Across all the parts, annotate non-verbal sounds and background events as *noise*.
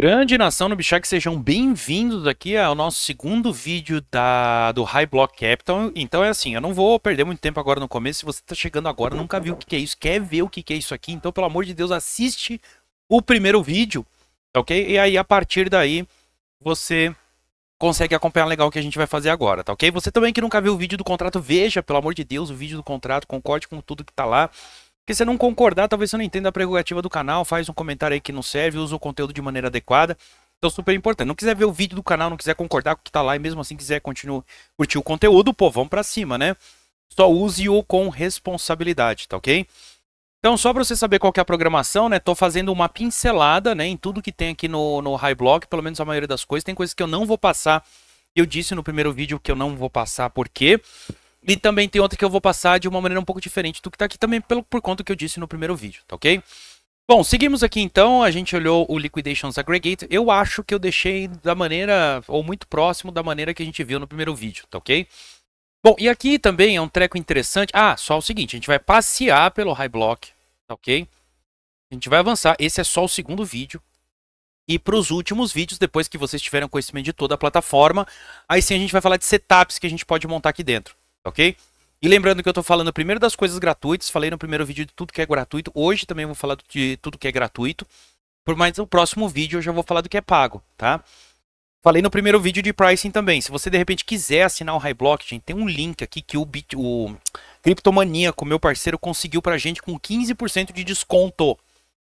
Grande nação no Bichac, sejam bem-vindos aqui ao nosso segundo vídeo da, do High Block Capital. Então é assim, eu não vou perder muito tempo agora no começo. Se você está chegando agora, nunca viu o que é isso, quer ver o que é isso aqui, então pelo amor de Deus, assiste o primeiro vídeo, tá ok? E aí a partir daí você consegue acompanhar legal o que a gente vai fazer agora, tá ok? Você também que nunca viu o vídeo do contrato, veja, pelo amor de Deus, o vídeo do contrato, concorde com tudo que está lá. Porque se você não concordar, talvez você não entenda a prerrogativa do canal, faz um comentário aí que não serve, usa o conteúdo de maneira adequada. Então, super importante. Não quiser ver o vídeo do canal, não quiser concordar com o que tá lá e mesmo assim quiser continuar curtir o conteúdo, pô, vamos pra cima, né? Só use-o com responsabilidade, tá ok? Então, só para você saber qual é a programação, né? Tô fazendo uma pincelada, né, em tudo que tem aqui no, no High Block, pelo menos a maioria das coisas. Tem coisas que eu não vou passar. Eu disse no primeiro vídeo que eu não vou passar, por quê? Porque e também tem outra que eu vou passar de uma maneira um pouco diferente do que está aqui também pelo, por conta que eu disse no primeiro vídeo, tá ok? Bom, seguimos aqui então, a gente olhou o Liquidations Aggregate, eu acho que eu deixei da maneira, ou muito próximo da maneira que a gente viu no primeiro vídeo, tá ok? Bom, e aqui também é um treco interessante, ah, só o seguinte, a gente vai passear pelo High Block, tá ok? A gente vai avançar, esse é só o segundo vídeo, e para os últimos vídeos, depois que vocês tiverem conhecimento de toda a plataforma, aí sim a gente vai falar de setups que a gente pode montar aqui dentro ok? E lembrando que eu estou falando primeiro das coisas gratuitas, falei no primeiro vídeo de tudo que é gratuito, hoje também vou falar de tudo que é gratuito, por mais no próximo vídeo eu já vou falar do que é pago, tá? Falei no primeiro vídeo de pricing também. Se você de repente quiser assinar o High Block, gente, tem um link aqui que o, Bit, o Criptomaníaco, meu parceiro, conseguiu pra gente com 15% de desconto.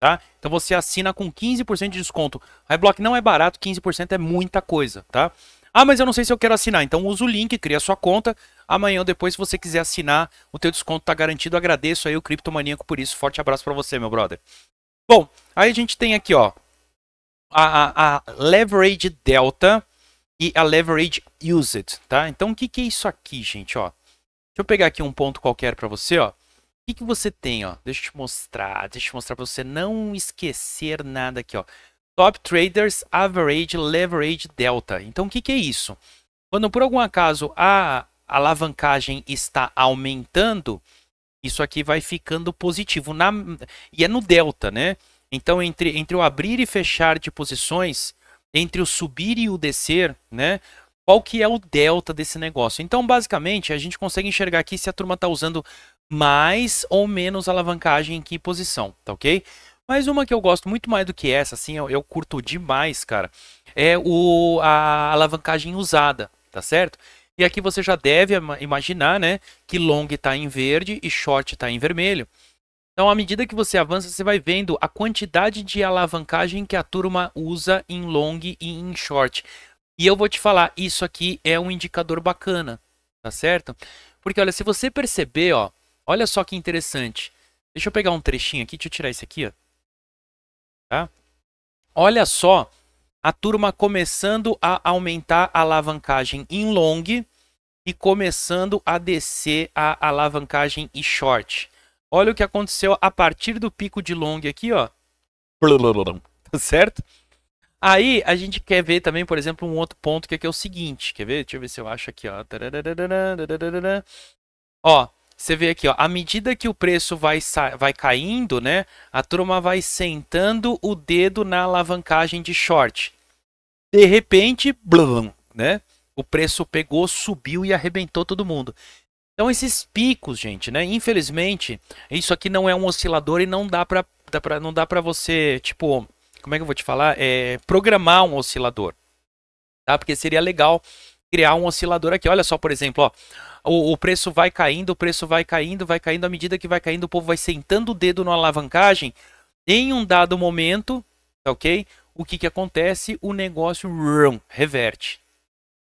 Tá? Então você assina com 15% de desconto. High Block não é barato, 15% é muita coisa, tá? Ah, mas eu não sei se eu quero assinar. Então usa o link, cria sua conta, Amanhã ou depois, se você quiser assinar, o teu desconto tá garantido. Agradeço aí o Criptomaníaco por isso. Forte abraço para você, meu brother. Bom, aí a gente tem aqui, ó, a, a, a Leverage Delta e a Leverage Used, tá? Então, o que, que é isso aqui, gente, ó? Deixa eu pegar aqui um ponto qualquer para você, ó. O que, que você tem, ó? Deixa eu te mostrar, deixa eu te mostrar para você não esquecer nada aqui, ó. Top Traders Average Leverage Delta. Então, o que, que é isso? Quando por algum acaso a alavancagem está aumentando, isso aqui vai ficando positivo. Na, e é no delta, né? Então, entre, entre o abrir e fechar de posições, entre o subir e o descer, né? Qual que é o delta desse negócio? Então, basicamente, a gente consegue enxergar aqui se a turma está usando mais ou menos alavancagem em que posição, tá ok? Mas uma que eu gosto muito mais do que essa, assim, eu, eu curto demais, cara, é o, a alavancagem usada, tá certo? E aqui você já deve imaginar, né, que long está em verde e short está em vermelho. Então, à medida que você avança, você vai vendo a quantidade de alavancagem que a turma usa em long e em short. E eu vou te falar, isso aqui é um indicador bacana, tá certo? Porque olha, se você perceber, ó, olha só que interessante. Deixa eu pegar um trechinho aqui, deixa eu tirar esse aqui, ó. Tá? Olha só a turma começando a aumentar a alavancagem em long e começando a descer a alavancagem em short. Olha o que aconteceu a partir do pico de long aqui, ó. Tá certo? Aí a gente quer ver também, por exemplo, um outro ponto que é, é o seguinte. Quer ver? Deixa eu ver se eu acho aqui, ó. Ó, você vê aqui, ó, à medida que o preço vai, vai caindo, né, a turma vai sentando o dedo na alavancagem de short. De repente, blum, né, o preço pegou, subiu e arrebentou todo mundo. Então esses picos, gente, né, infelizmente, isso aqui não é um oscilador e não dá para não dá para você, tipo, como é que eu vou te falar, é, programar um oscilador. Tá? Porque seria legal criar um oscilador aqui. Olha só, por exemplo, ó, o, o, preço vai caindo, o preço vai caindo, vai caindo. À medida que vai caindo, o povo vai sentando o dedo na alavancagem. Em um dado momento, tá ok? O que, que acontece? O negócio rum, reverte.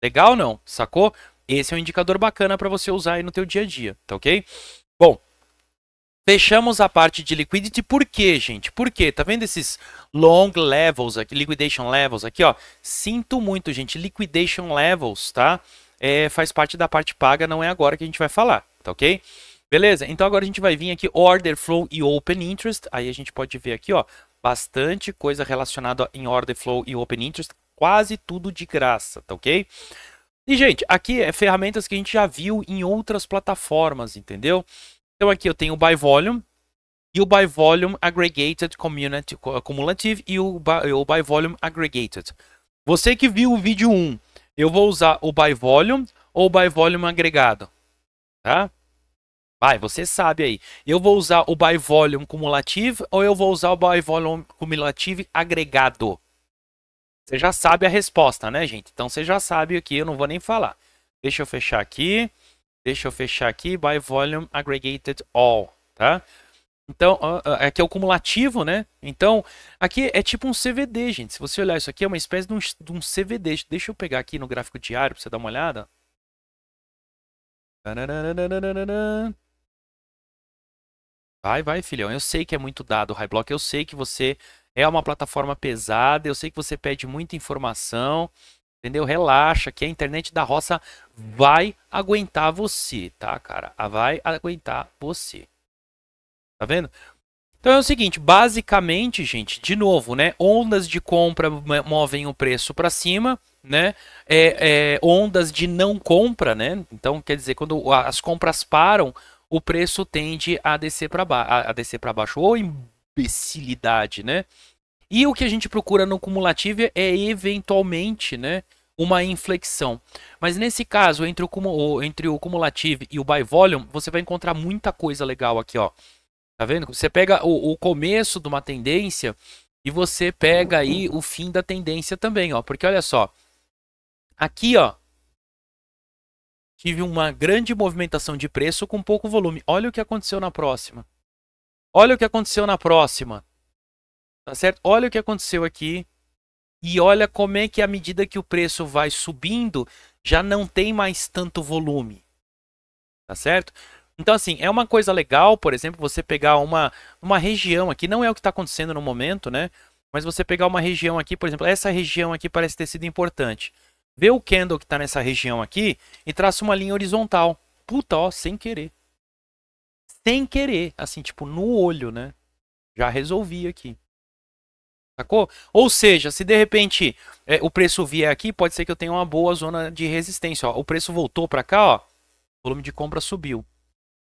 Legal não? Sacou? Esse é um indicador bacana para você usar aí no teu dia a dia, tá ok? Bom, Fechamos a parte de liquidity, por quê, gente? Por quê? Tá vendo esses long levels aqui, liquidation levels aqui, ó? Sinto muito, gente, liquidation levels, tá? é, faz parte da parte paga, não é agora que a gente vai falar, tá ok? Beleza? Então agora a gente vai vir aqui Order Flow e Open Interest. Aí a gente pode ver aqui, ó, bastante coisa relacionada em Order Flow e Open Interest, quase tudo de graça, tá ok? E gente, aqui é ferramentas que a gente já viu em outras plataformas, entendeu? Então aqui eu tenho o By Volume, e o By Volume Aggregated Cumulative e o By, o By Volume Aggregated. Você que viu o vídeo 1 eu vou usar o by volume ou by volume agregado, tá? Vai, você sabe aí. Eu vou usar o by volume cumulativo ou eu vou usar o by volume cumulativo agregado? Você já sabe a resposta, né, gente? Então você já sabe aqui, eu não vou nem falar. Deixa eu fechar aqui. Deixa eu fechar aqui by volume aggregated all, tá? Então, aqui é, é o cumulativo, né? Então, aqui é tipo um CVD, gente. Se você olhar isso aqui, é uma espécie de um, de um CVD. Deixa eu pegar aqui no gráfico diário para você dar uma olhada. Vai, vai, filhão. Eu sei que é muito dado, High Block. Eu sei que você é uma plataforma pesada. Eu sei que você pede muita informação. Entendeu? Relaxa, que a internet da roça vai aguentar você, tá, cara? Vai aguentar você. Tá vendo? Então é o seguinte, basicamente, gente, de novo, né? Ondas de compra movem o preço para cima, né? É, é, ondas de não compra, né? Então quer dizer, quando as compras param, o preço tende a descer para baixo, a descer para baixo. Ou imbecilidade, né? E o que a gente procura no cumulativo é eventualmente, né? Uma inflexão. Mas nesse caso, entre o, entre o cumulativo e o by volume, você vai encontrar muita coisa legal aqui, ó. Tá vendo? Você pega o, o começo de uma tendência e você pega aí o fim da tendência também, ó. Porque olha só, aqui, ó, tive uma grande movimentação de preço com pouco volume. Olha o que aconteceu na próxima. Olha o que aconteceu na próxima. Tá certo? Olha o que aconteceu aqui. E olha como é que à medida que o preço vai subindo, já não tem mais tanto volume. Tá certo? Então, assim, é uma coisa legal, por exemplo, você pegar uma, uma região aqui, não é o que está acontecendo no momento, né? Mas você pegar uma região aqui, por exemplo, essa região aqui parece ter sido importante. Vê o candle que está nessa região aqui e traça uma linha horizontal. Puta, ó, sem querer. Sem querer, assim, tipo, no olho, né? Já resolvi aqui. Sacou? Ou seja, se de repente é, o preço vier aqui, pode ser que eu tenha uma boa zona de resistência. Ó. O preço voltou para cá, ó, o volume de compra subiu.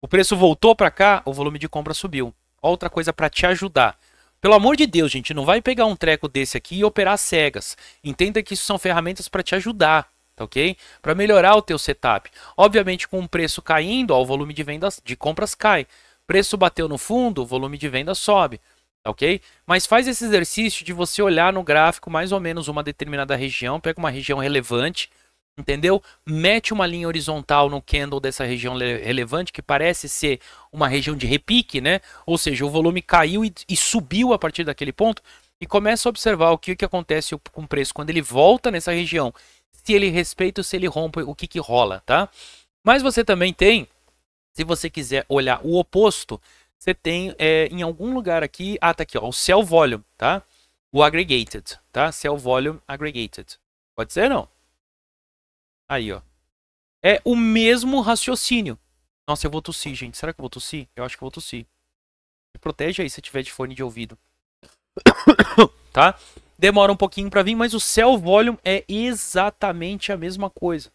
O preço voltou para cá, o volume de compra subiu. Outra coisa para te ajudar. Pelo amor de Deus, gente, não vai pegar um treco desse aqui e operar cegas. Entenda que isso são ferramentas para te ajudar, tá ok? Para melhorar o teu setup. Obviamente, com o preço caindo, ó, o volume de vendas de compras cai. Preço bateu no fundo, o volume de venda sobe, tá ok? Mas faz esse exercício de você olhar no gráfico mais ou menos uma determinada região, pega uma região relevante, entendeu? Mete uma linha horizontal no candle dessa região relevante, que parece ser uma região de repique, né? Ou seja, o volume caiu e, e subiu a partir daquele ponto e começa a observar o que, que acontece com o preço quando ele volta nessa região. Se ele respeita ou se ele rompe, o que, que rola, tá? Mas você também tem, se você quiser olhar o oposto, você tem é, em algum lugar aqui, ah, tá aqui, ó, o Cell Volume, tá? O Aggregated, tá? Cell Volume Aggregated. Pode ser, não? Aí, ó. É o mesmo raciocínio. Nossa, eu vou tossir, gente. Será que eu vou tossir? Eu acho que eu vou tossir. Me protege aí se tiver de fone de ouvido. *coughs* tá? Demora um pouquinho para vir, mas o cell volume é exatamente a mesma coisa.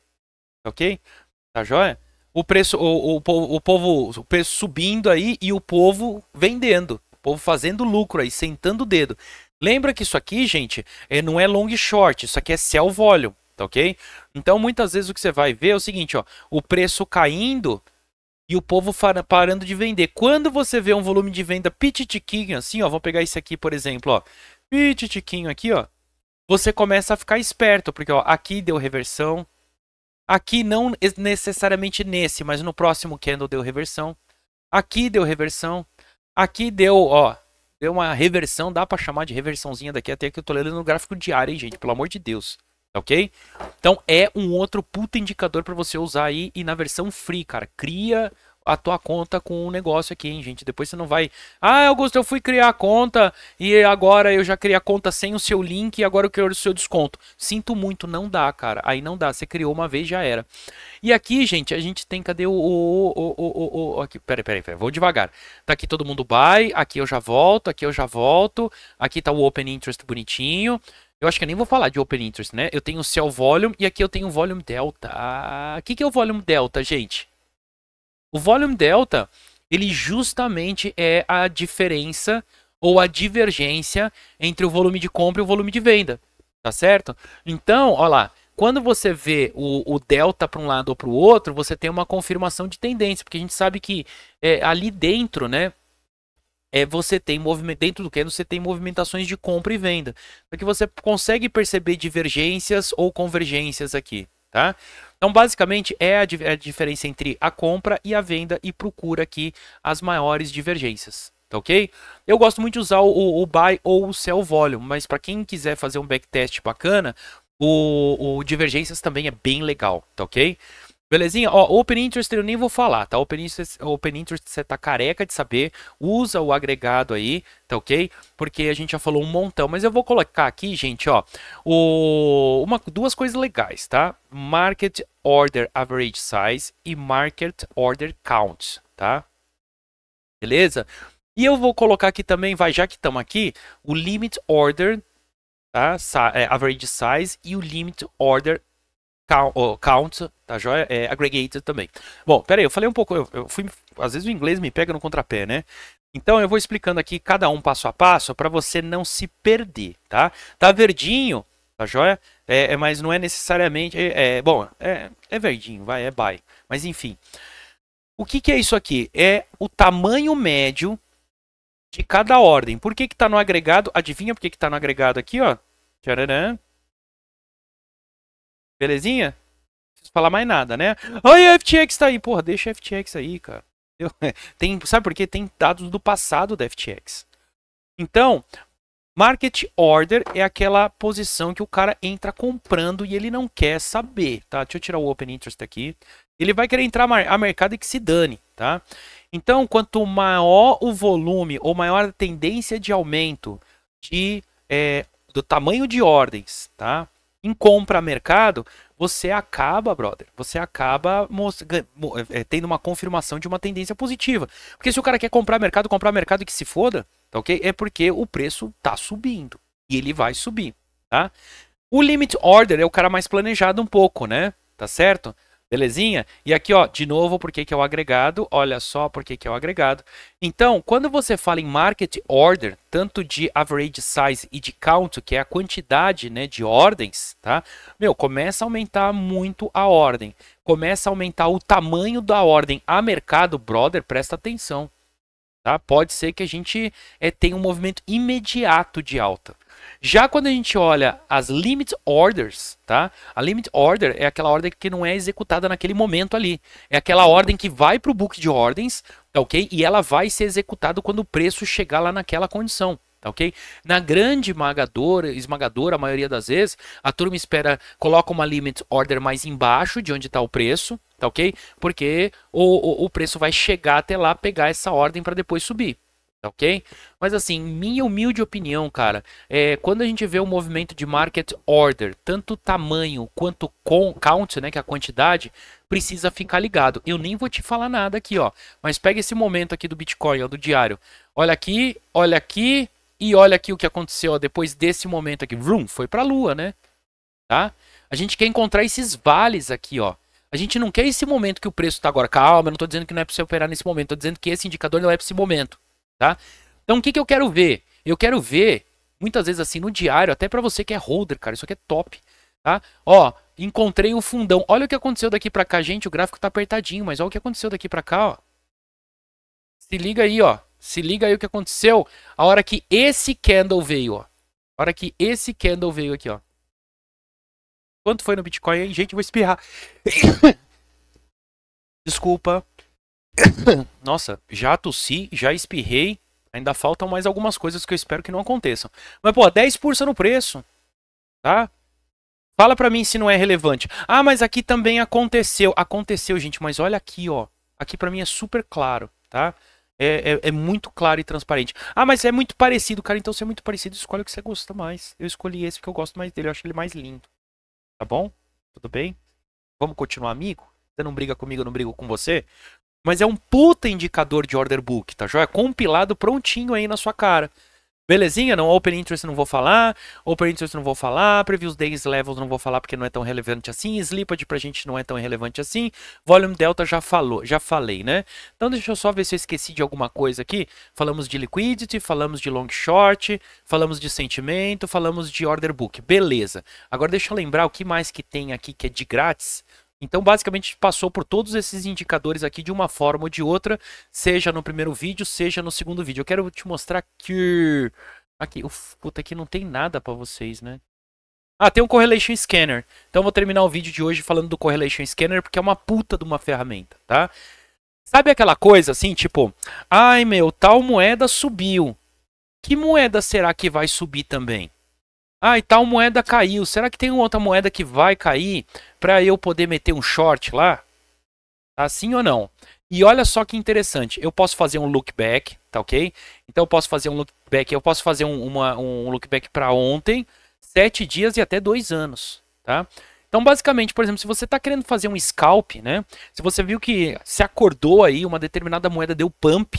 Ok? Tá joia? O preço, o, o, o povo, o preço subindo aí e o povo vendendo. O povo fazendo lucro aí, sentando o dedo. Lembra que isso aqui, gente, é, não é long short, isso aqui é self volume tá ok? Então muitas vezes o que você vai ver é o seguinte, ó, o preço caindo e o povo parando de vender. Quando você vê um volume de venda pititiquinho assim, ó, vamos pegar esse aqui, por exemplo, ó, pititiquinho aqui, ó, você começa a ficar esperto, porque ó, aqui deu reversão, aqui não necessariamente nesse, mas no próximo candle deu reversão, aqui deu reversão, aqui deu, ó, deu uma reversão, dá para chamar de reversãozinha daqui até que eu tô lendo no gráfico diário, hein, gente, pelo amor de Deus. Tá ok? Então é um outro puta indicador para você usar aí e na versão free, cara, cria a tua conta com o um negócio aqui, hein, gente? Depois você não vai, ah, Augusto, eu fui criar a conta e agora eu já criei a conta sem o seu link e agora eu quero o seu desconto. Sinto muito, não dá, cara. Aí não dá, você criou uma vez já era. E aqui, gente, a gente tem, cadê o, o, o, o, o, o aqui, peraí, peraí, peraí, vou devagar. Tá aqui todo mundo buy, aqui eu já volto, aqui eu já volto, aqui tá o open interest bonitinho, eu acho que eu nem vou falar de Open Interest, né? Eu tenho o Cell Volume e aqui eu tenho o Volume Delta. O que, que é o Volume Delta, gente? O Volume Delta, ele justamente é a diferença ou a divergência entre o volume de compra e o volume de venda, tá certo? Então, olha lá, quando você vê o, o delta para um lado ou para o outro, você tem uma confirmação de tendência, porque a gente sabe que é, ali dentro, né, é, você tem movimento dentro do Keno você tem movimentações de compra e venda, porque você consegue perceber divergências ou convergências aqui, tá? Então, basicamente, é a, a diferença entre a compra e a venda e procura aqui as maiores divergências tá ok? Eu gosto muito de usar o, o buy ou o sell volume, mas para quem quiser fazer um backtest bacana, o, o divergências também é bem legal, tá ok? Belezinha? Ó, Open Interest eu nem vou falar, tá? Open Interest, open interest você tá careca de saber, usa o agregado aí, tá ok? Porque a gente já falou um montão, mas eu vou colocar aqui, gente, ó, o, uma, duas coisas legais, tá? Market Order Average Size e Market Order Count, tá? Beleza? E eu vou colocar aqui também, vai, já que estamos aqui, o Limit Order, tá? É, average Size e o Limit Order count, tá joia? É aggregated também. Bom, pera aí, eu falei um pouco, eu, eu fui, às vezes o inglês me pega no contrapé, né? Então eu vou explicando aqui cada um passo a passo para você não se perder, tá? Tá verdinho, tá joia? É, é mas não é necessariamente, é, é bom, é, é verdinho, vai, é bye. mas enfim. O que, que é isso aqui? É o tamanho médio de cada ordem. Por que que tá no agregado? Adivinha por que que tá no agregado aqui, ó? Tcharam. Belezinha? Não preciso falar mais nada, né? Ai, FTX tá aí. Porra, deixa a FTX aí, cara. Eu, *laughs* tem, sabe por quê? Tem dados do passado da FTX. Então, market order é aquela posição que o cara entra comprando e ele não quer saber, tá? Deixa eu tirar o open interest aqui. Ele vai querer entrar a mercado e que se dane, tá? Então, quanto maior o volume ou maior a tendência de aumento de, é, do tamanho de ordens, tá? em compra mercado, você acaba, brother, você acaba é, tendo uma confirmação de uma tendência positiva. Porque se o cara quer comprar mercado, comprar mercado e que se foda, tá ok? É porque o preço tá subindo. E ele vai subir, tá? O limit order é o cara mais planejado um pouco, né? Tá certo? Belezinha? E aqui, ó, de novo, por que é o agregado? Olha só por que é o agregado. Então, quando você fala em market order, tanto de average size e de count, que é a quantidade né, de ordens, tá? Meu, começa a aumentar muito a ordem. Começa a aumentar o tamanho da ordem a mercado, brother, presta atenção. Tá? Pode ser que a gente é, tenha um movimento imediato de alta. Já quando a gente olha as limit orders, tá? A limit order é aquela ordem que não é executada naquele momento ali. É aquela ordem que vai para o book de ordens, tá ok? E ela vai ser executada quando o preço chegar lá naquela condição. Tá, ok? Na grande esmagadora, esmagadora, a maioria das vezes, a turma espera, coloca uma limit order mais embaixo de onde está o preço, tá ok? Porque o, o, o preço vai chegar até lá, pegar essa ordem para depois subir. Tá ok? Mas assim, minha humilde opinião, cara, é, quando a gente vê o um movimento de market order, tanto tamanho quanto com, count, né, que é a quantidade, precisa ficar ligado. Eu nem vou te falar nada aqui, ó, mas pega esse momento aqui do Bitcoin, ó, do diário. Olha aqui, olha aqui e olha aqui o que aconteceu ó, depois desse momento aqui. Vroom, foi pra lua, né? Tá? A gente quer encontrar esses vales aqui, ó. A gente não quer esse momento que o preço está agora. Calma, eu não estou dizendo que não é para você operar nesse momento. Estou dizendo que esse indicador não é para esse momento tá? Então o que, que eu quero ver? Eu quero ver, muitas vezes assim, no diário, até para você que é holder, cara, isso aqui é top, tá? Ó, encontrei um fundão. Olha o que aconteceu daqui para cá, gente, o gráfico tá apertadinho, mas olha o que aconteceu daqui para cá, ó. Se liga aí, ó. Se liga aí o que aconteceu a hora que esse candle veio, ó. A hora que esse candle veio aqui, ó. Quanto foi no Bitcoin, hein? Gente, vou espirrar. *coughs* Desculpa. *coughs* Nossa, já tossi, já espirrei. Ainda faltam mais algumas coisas que eu espero que não aconteçam. Mas, pô, 10% no preço. Tá? Fala pra mim se não é relevante. Ah, mas aqui também aconteceu. Aconteceu, gente, mas olha aqui, ó. Aqui pra mim é super claro, tá? É, é, é muito claro e transparente. Ah, mas é muito parecido, cara. Então, se é muito parecido, escolhe o que você gosta mais. Eu escolhi esse porque eu gosto mais dele. Eu acho ele mais lindo. Tá bom? Tudo bem? Vamos continuar, amigo? Você não briga comigo, eu não brigo com você? Mas é um puta indicador de order book, tá joia? Compilado prontinho aí na sua cara. Belezinha? Não, Open Interest não vou falar, Open Interest não vou falar, Previews Days Levels não vou falar porque não é tão relevante assim, Slippage pra gente não é tão relevante assim, Volume Delta já falou, já falei, né? Então deixa eu só ver se eu esqueci de alguma coisa aqui. Falamos de Liquidity, falamos de Long Short, falamos de Sentimento, falamos de Order Book, beleza. Agora deixa eu lembrar o que mais que tem aqui que é de grátis, então, basicamente, passou por todos esses indicadores aqui de uma forma ou de outra, seja no primeiro vídeo, seja no segundo vídeo. Eu quero te mostrar que... Aqui, uf, puta, aqui não tem nada para vocês, né? Ah, tem um Correlation Scanner. Então, eu vou terminar o vídeo de hoje falando do Correlation Scanner, porque é uma puta de uma ferramenta, tá? Sabe aquela coisa assim, tipo... Ai, meu, tal moeda subiu. Que moeda será que vai subir também? Ah, e tal moeda caiu. Será que tem outra moeda que vai cair para eu poder meter um short lá? Assim ou não? E olha só que interessante. Eu posso fazer um look back, tá ok? Então eu posso fazer um back. Eu posso fazer um, uma, um para ontem, sete dias e até dois anos, tá? Então, basicamente, por exemplo, se você está querendo fazer um scalp, né? Se você viu que se acordou aí, uma determinada moeda deu pump,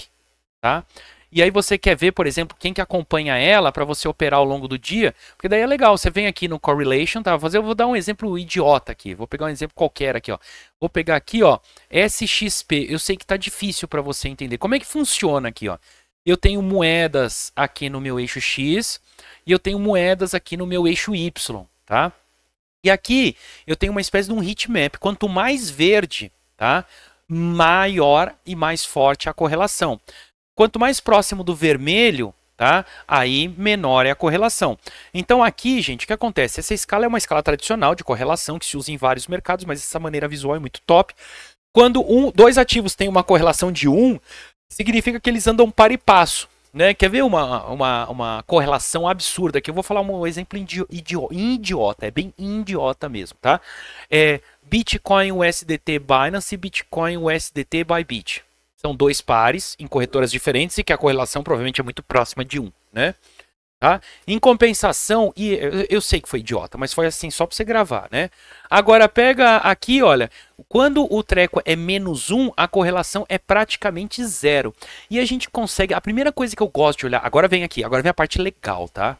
tá? E aí você quer ver, por exemplo, quem que acompanha ela para você operar ao longo do dia, porque daí é legal, você vem aqui no correlation, tá? Vou fazer, eu vou dar um exemplo idiota aqui, vou pegar um exemplo qualquer aqui, ó. Vou pegar aqui, ó, SXP. Eu sei que tá difícil para você entender. Como é que funciona aqui, ó? Eu tenho moedas aqui no meu eixo X e eu tenho moedas aqui no meu eixo Y, tá? E aqui eu tenho uma espécie de um heatmap. Quanto mais verde, tá? Maior e mais forte a correlação. Quanto mais próximo do vermelho, tá? Aí menor é a correlação. Então aqui, gente, o que acontece? Essa escala é uma escala tradicional de correlação que se usa em vários mercados, mas essa maneira visual é muito top. Quando um, dois ativos têm uma correlação de 1, um, significa que eles andam par e passo. Né? Quer ver uma, uma, uma correlação absurda aqui? Eu vou falar um exemplo idiota, é bem idiota mesmo, tá? É Bitcoin USDT Binance e Bitcoin USDT Bybit são dois pares em corretoras diferentes e que a correlação provavelmente é muito próxima de um, né? Tá? Em compensação, e eu sei que foi idiota, mas foi assim só para você gravar, né? Agora pega aqui, olha, quando o treco é menos um, a correlação é praticamente zero. E a gente consegue, a primeira coisa que eu gosto de olhar, agora vem aqui, agora vem a parte legal, tá?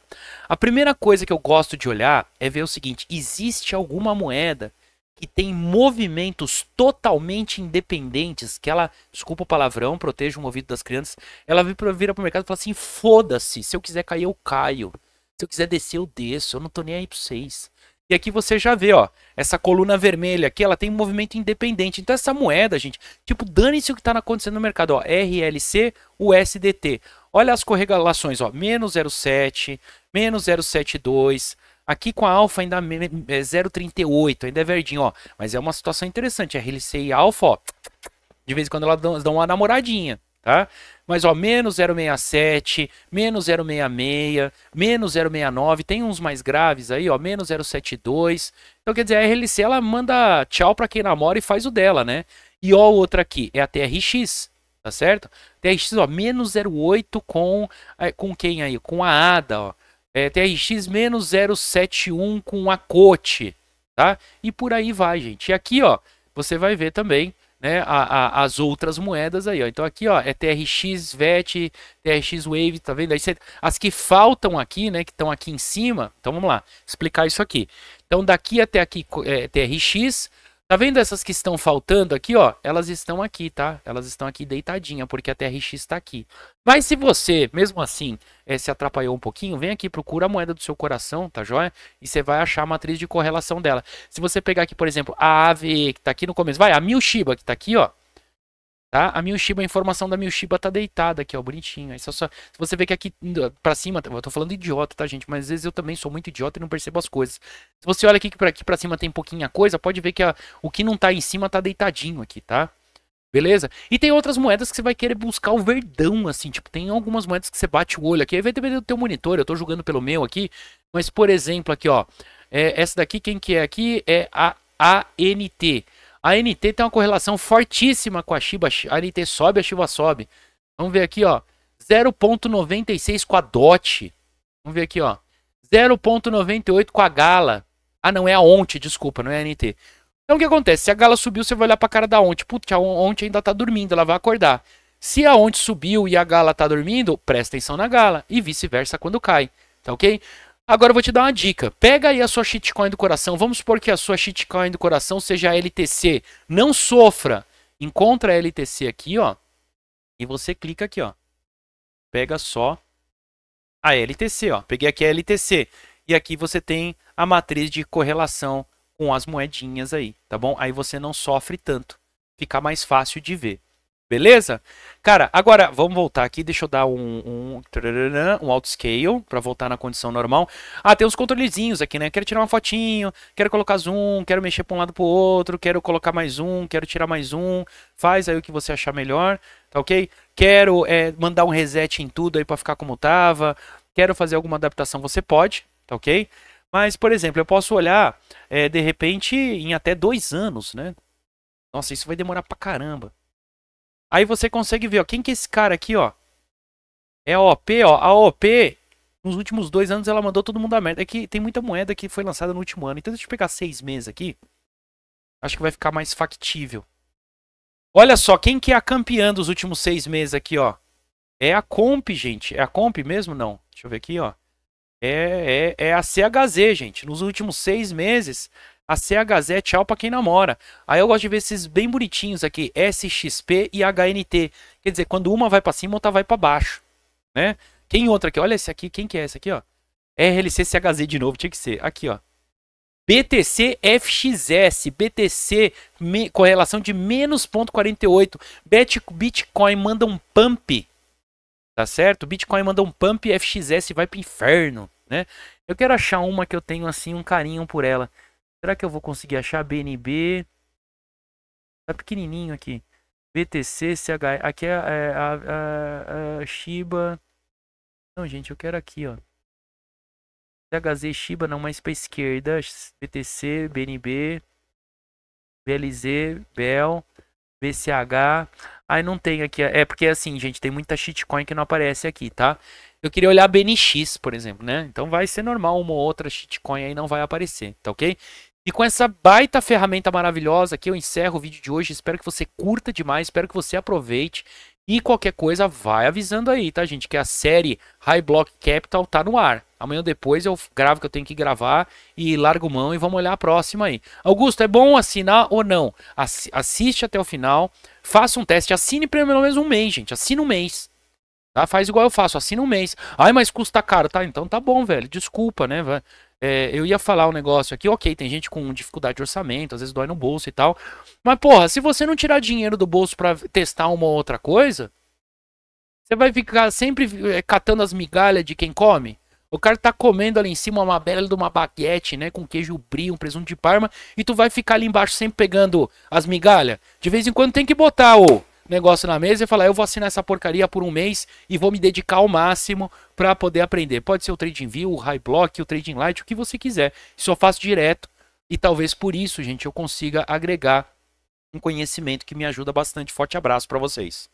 A primeira coisa que eu gosto de olhar é ver o seguinte, existe alguma moeda que tem movimentos totalmente independentes, que ela, desculpa o palavrão, proteja o ouvido das crianças, ela vira pro mercado e fala assim, foda-se, se eu quiser cair, eu caio. Se eu quiser descer, eu desço, eu não tô nem aí pra vocês. E aqui você já vê, ó, essa coluna vermelha aqui, ela tem um movimento independente. Então essa moeda, gente, tipo, dane-se o que tá acontecendo no mercado, ó, RLC, USDT. Olha as correlações, ó, menos 0,7, menos 0,72, Aqui com a alfa ainda é 0,38, ainda é verdinho, ó. Mas é uma situação interessante. A RLC e a alfa, ó, de vez em quando elas dão, uma namoradinha, tá? Mas, ó, menos 0,67, menos 0,66, menos 0,69. Tem uns mais graves aí, ó, menos 0,72. Então, quer dizer, a RLC, ela manda tchau para quem namora e faz o dela, né? E, ó, outra aqui, é a TRX tá certo? TRX, ó, menos 0,8 com, é, com quem aí? Com a ADA, ó é, TRX-071 com a cote, tá? E por aí vai, gente. E aqui, ó, você vai ver também né, a, a, as outras moedas aí, ó. Então aqui, ó, é TRX, VET, TRX Wave, tá vendo? Aí as que faltam aqui, né, que estão aqui em cima, então vamos lá, explicar isso aqui. Então daqui até aqui é, TRX, Tá vendo essas que estão faltando aqui, ó? Elas estão aqui, tá? Elas estão aqui deitadinha, porque a TRX está aqui. Mas se você, mesmo assim, é, se atrapalhou um pouquinho, vem aqui, procura a moeda do seu coração, tá joia? E você vai achar a matriz de correlação dela. Se você pegar aqui, por exemplo, a AVE, que tá aqui no começo, vai, a Mil Shiba, que tá aqui, ó. Tá? A Milchiba, a informação da Milchiba tá deitada aqui, ó, bonitinho. Aí é só, só, você vê que aqui pra cima, eu tô falando idiota, tá, gente? Mas às vezes eu também sou muito idiota e não percebo as coisas. Se você olha aqui que pra, aqui para cima tem pouquinha coisa, pode ver que a, o que não tá em cima tá deitadinho aqui, tá? Beleza? E tem outras moedas que você vai querer buscar o verdão, assim. Tipo, tem algumas moedas que você bate o olho aqui. Aí vai depender do teu monitor, eu tô jogando pelo meu aqui. Mas, por exemplo, aqui, ó. É, essa daqui, quem que é aqui? É a ANT. A NT tem uma correlação fortíssima com a Shiba. A NT sobe, a Shiba sobe. Vamos ver aqui, ó. 0.96 com a DOT. Vamos ver aqui, ó. 0.98 com a Gala. Ah, não, é a ONT, desculpa, não é a NT. Então o que acontece? Se a Gala subiu, você vai olhar pra cara da ONT. Putz, a ONT ainda tá dormindo, ela vai acordar. Se a ONT subiu e a Gala tá dormindo, presta atenção na Gala. E vice-versa quando cai. Tá ok? Agora eu vou te dar uma dica. Pega aí a sua shitcoin do coração. Vamos supor que a sua shitcoin do coração seja a LTC. Não sofra. Encontra a LTC aqui, ó. E você clica aqui, ó. Pega só a LTC, ó. Peguei aqui a LTC. E aqui você tem a matriz de correlação com as moedinhas aí, tá bom? Aí você não sofre tanto. Fica mais fácil de ver. Beleza? Cara, agora vamos voltar aqui. Deixa eu dar um, um, um scale para voltar na condição normal. Ah, tem uns controlezinhos aqui, né? Quero tirar uma fotinho, quero colocar zoom, quero mexer para um lado para o outro, quero colocar mais um, quero tirar mais um. Faz aí o que você achar melhor, tá ok? Quero é, mandar um reset em tudo aí para ficar como tava. Quero fazer alguma adaptação, você pode, tá ok? Mas, por exemplo, eu posso olhar é, de repente em até dois anos, né? Nossa, isso vai demorar pra caramba. Aí você consegue ver, ó, quem que é esse cara aqui, ó? É a OP, ó. A OP, nos últimos dois anos, ela mandou todo mundo a merda. É que tem muita moeda que foi lançada no último ano. Então deixa eu pegar seis meses aqui. Acho que vai ficar mais factível. Olha só, quem que é a campeã dos últimos seis meses aqui, ó? É a Comp, gente. É a Comp mesmo? Não. Deixa eu ver aqui, ó. É, é, é a CHZ, gente. Nos últimos seis meses, a CHZ é tchau pra quem namora. Aí eu gosto de ver esses bem bonitinhos aqui, SXP e HNT. Quer dizer, quando uma vai para cima, outra vai para baixo, né? Quem outra aqui? Olha esse aqui, quem que é esse aqui, ó? RLC CHZ de novo, tinha que ser. Aqui, ó. BTC FXS, BTC me, correlação de menos 0.48. Bitcoin manda um pump, tá certo? Bitcoin manda um pump, FXS vai pro inferno, né? Eu quero achar uma que eu tenho assim um carinho por ela. Será que eu vou conseguir achar BNB? Tá pequenininho aqui. BTC, CH. Aqui é, é a, a, a, Shiba. Não, gente, eu quero aqui, ó. CHZ, Shiba, não mais pra esquerda. BTC, BNB. BLZ, BEL. BCH. Aí não tem aqui. É, é porque assim, gente, tem muita shitcoin que não aparece aqui, tá? Eu queria olhar BNX, por exemplo, né? Então vai ser normal uma ou outra shitcoin aí não vai aparecer, tá ok? E com essa baita ferramenta maravilhosa que eu encerro o vídeo de hoje. Espero que você curta demais, espero que você aproveite. E qualquer coisa, vai avisando aí, tá, gente? Que a série High Block Capital tá no ar. Amanhã depois eu gravo que eu tenho que gravar e largo mão e vamos olhar a próxima aí. Augusto, é bom assinar ou não? assiste até o final, faça um teste, assine pelo menos um mês, gente. Assina um mês. Tá? Faz igual eu faço, assina um mês. Ai, mas custa caro. Tá, então tá bom, velho. Desculpa, né? Vai. É, eu ia falar um negócio aqui, ok, tem gente com dificuldade de orçamento, às vezes dói no bolso e tal. Mas, porra, se você não tirar dinheiro do bolso para testar uma ou outra coisa, você vai ficar sempre é, catando as migalhas de quem come? O cara tá comendo ali em cima uma bela de uma baguete, né? Com queijo brie, um presunto de parma. E tu vai ficar ali embaixo sempre pegando as migalhas. De vez em quando tem que botar o negócio na mesa e falar: eu vou assinar essa porcaria por um mês e vou me dedicar ao máximo para poder aprender. Pode ser o Trading View, o High Block, o Trading Light, o que você quiser. Isso eu faço direto e talvez por isso, gente, eu consiga agregar um conhecimento que me ajuda bastante. Forte abraço para vocês.